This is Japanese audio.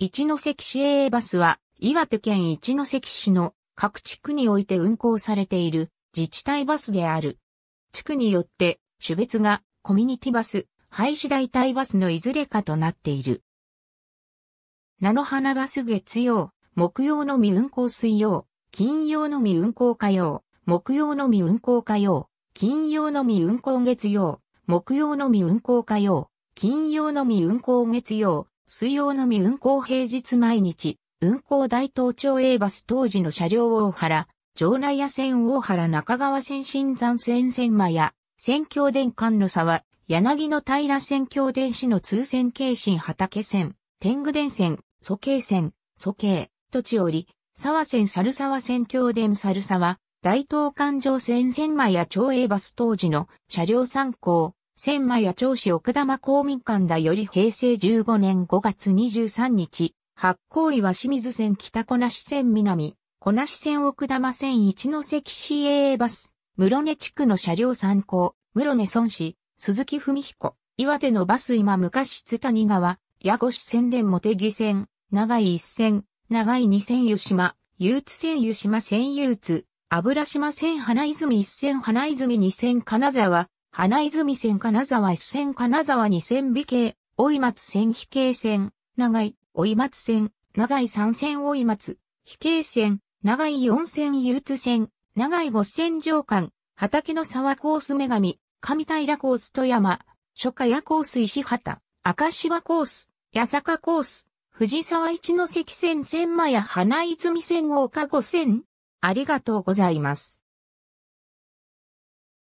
一関市営バスは、岩手県一関市の各地区において運行されている自治体バスである。地区によって種別がコミュニティバス、廃止代替バスのいずれかとなっている。菜の花バス月曜、木曜のみ運行水曜、金曜のみ運行火曜、木曜のみ運行火曜、金曜のみ運行月曜、木曜のみ運行火曜、金曜のみ運行月曜、水曜のみ運行平日毎日、運行大東町 A バス当時の車両大原、城内野線大原中川線新山線千間や、線橋電間の沢、柳の平線橋電子の通線京新畑線、天狗電線、蘇慶線、蘇慶、土地折、沢線猿沢線橋電猿沢、大東環状線千枚や町営バス当時の車両参考、千枚屋長市奥玉公民館だより平成15年5月23日、発行岩清水線北小梨線南、小梨線奥玉線一ノ関 CAA バス、室根地区の車両参考、室根村市、鈴木文彦、岩手のバス今昔津谷川、矢越線電茂木線、長井一線、長井二線湯島、憂津線湯島線憂津、油島線花泉一線花泉二線金沢、花泉線金沢一線金沢二線美形、追松線比形線、長井、追松線、長井三線追松、比形線、長井四線憂鬱線、長井五線上間、畑の沢コース女神、上平コース富山、初夏夜コース石畑、赤芝コース、八坂コース、藤沢一の関線千間や花泉線大岡五線。ありがとうございます。